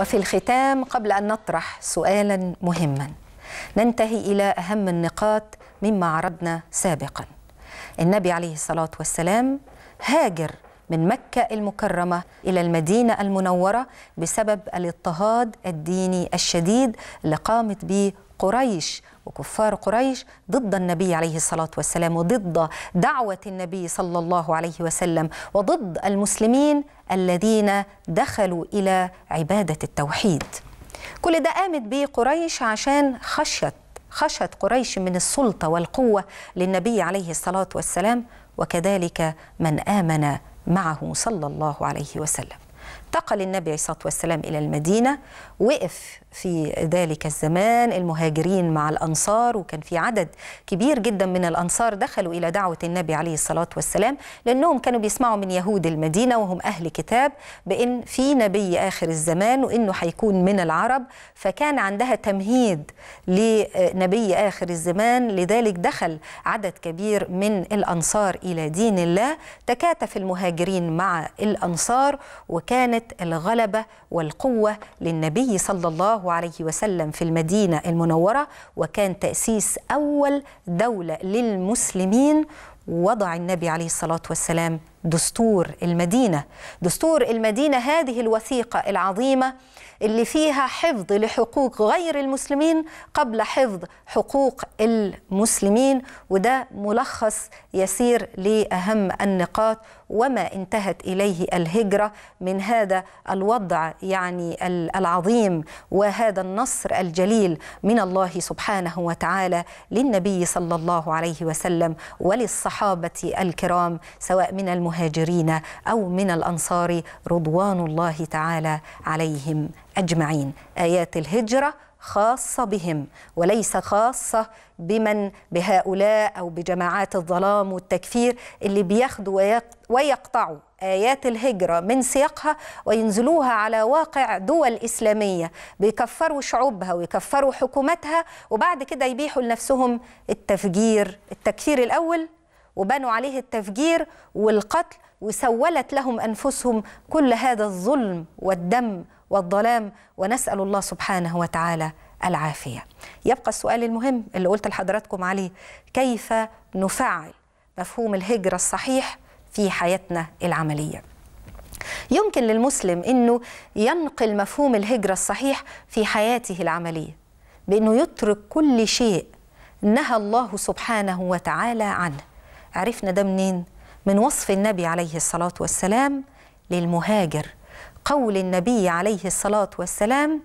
وفي الختام قبل أن نطرح سؤالا مهما ننتهي إلى أهم النقاط مما عرضنا سابقا النبي عليه الصلاة والسلام هاجر من مكة المكرمة إلى المدينة المنورة بسبب الاضطهاد الديني الشديد اللي قامت به قريش وكفار قريش ضد النبي عليه الصلاة والسلام وضد دعوة النبي صلى الله عليه وسلم وضد المسلمين الذين دخلوا إلى عبادة التوحيد كل ده قامت به قريش عشان خشيت خشت قريش من السلطة والقوة للنبي عليه الصلاة والسلام وكذلك من آمن معه صلى الله عليه وسلم انتقل النبي عليه الصلاة والسلام إلى المدينة وقف في ذلك الزمان المهاجرين مع الأنصار وكان في عدد كبير جدا من الأنصار دخلوا إلى دعوة النبي عليه الصلاة والسلام لأنهم كانوا بيسمعوا من يهود المدينة وهم أهل كتاب بأن في نبي آخر الزمان وأنه هيكون من العرب فكان عندها تمهيد لنبي آخر الزمان لذلك دخل عدد كبير من الأنصار إلى دين الله تكاتف المهاجرين مع الأنصار وكانت الغلبة والقوة للنبي صلى الله الله عليه وسلم في المدينة المنورة وكان تأسيس أول دولة للمسلمين وضع النبي عليه الصلاة والسلام دستور المدينة دستور المدينة هذه الوثيقة العظيمة اللي فيها حفظ لحقوق غير المسلمين قبل حفظ حقوق المسلمين وده ملخص يسير لأهم النقاط وما انتهت اليه الهجره من هذا الوضع يعني العظيم وهذا النصر الجليل من الله سبحانه وتعالى للنبي صلى الله عليه وسلم وللصحابه الكرام سواء من المهم المهاجرين أو من الأنصار رضوان الله تعالى عليهم أجمعين آيات الهجرة خاصة بهم وليس خاصة بمن بهؤلاء أو بجماعات الظلام والتكفير اللي بياخدوا ويقطعوا آيات الهجرة من سياقها وينزلوها على واقع دول إسلامية بيكفروا شعوبها ويكفروا حكومتها وبعد كده يبيحوا لنفسهم التفجير التكفير الأول وبنوا عليه التفجير والقتل وسولت لهم انفسهم كل هذا الظلم والدم والظلام ونسال الله سبحانه وتعالى العافيه. يبقى السؤال المهم اللي قلت لحضراتكم عليه كيف نفعل مفهوم الهجره الصحيح في حياتنا العمليه. يمكن للمسلم انه ينقل مفهوم الهجره الصحيح في حياته العمليه بانه يترك كل شيء نهى الله سبحانه وتعالى عنه. عرفنا ده منين؟ من وصف النبي عليه الصلاة والسلام للمهاجر قول النبي عليه الصلاة والسلام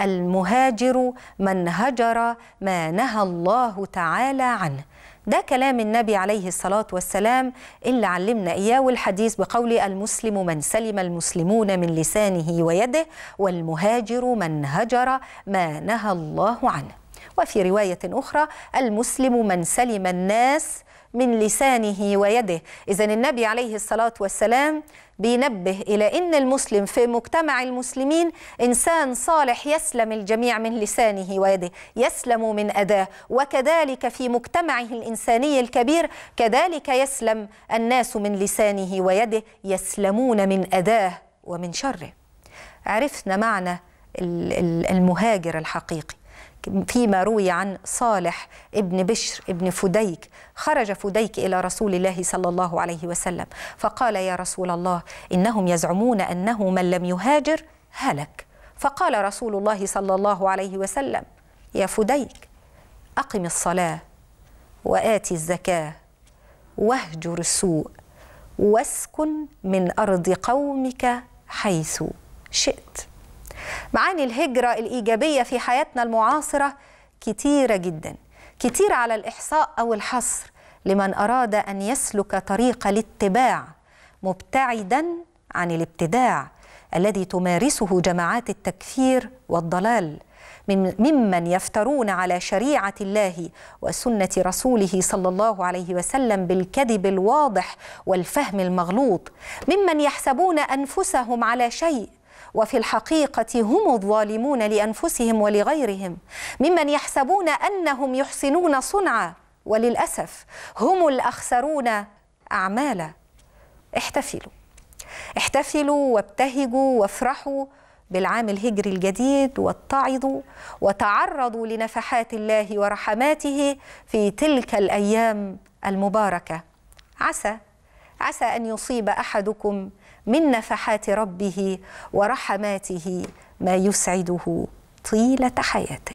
المهاجر من هجر ما نهى الله تعالى عنه ده كلام النبي عليه الصلاة والسلام اللي علمنا إياه والحديث بقول المسلم من سلم المسلمون من لسانه ويده والمهاجر من هجر ما نهى الله عنه وفي رواية أخرى المسلم من سلم الناس من لسانه ويده إذا النبي عليه الصلاة والسلام بينبه إلى أن المسلم في مجتمع المسلمين إنسان صالح يسلم الجميع من لسانه ويده يسلم من أداه وكذلك في مجتمعه الإنساني الكبير كذلك يسلم الناس من لسانه ويده يسلمون من أداه ومن شره عرفنا معنى المهاجر الحقيقي فيما روي عن صالح ابن بشر ابن فديك خرج فديك الى رسول الله صلى الله عليه وسلم فقال يا رسول الله انهم يزعمون انه من لم يهاجر هلك فقال رسول الله صلى الله عليه وسلم يا فديك اقم الصلاه واتي الزكاه واهجر السوء واسكن من ارض قومك حيث شئت معاني الهجرة الإيجابية في حياتنا المعاصرة كتيرة جدا كتير على الإحصاء أو الحصر لمن أراد أن يسلك طريق الاتباع مبتعدا عن الابتداع الذي تمارسه جماعات التكفير والضلال ممن يفترون على شريعه الله وسنه رسوله صلى الله عليه وسلم بالكذب الواضح والفهم المغلوط ممن يحسبون انفسهم على شيء وفي الحقيقة هم الظالمون لأنفسهم ولغيرهم ممن يحسبون أنهم يحسنون صنعا وللأسف هم الأخسرون أعمالا احتفلوا احتفلوا وابتهجوا وافرحوا بالعام الهجري الجديد واتعظوا وتعرضوا لنفحات الله ورحماته في تلك الايام المباركه عسى عسى ان يصيب احدكم من نفحات ربه ورحماته ما يسعده طيله حياته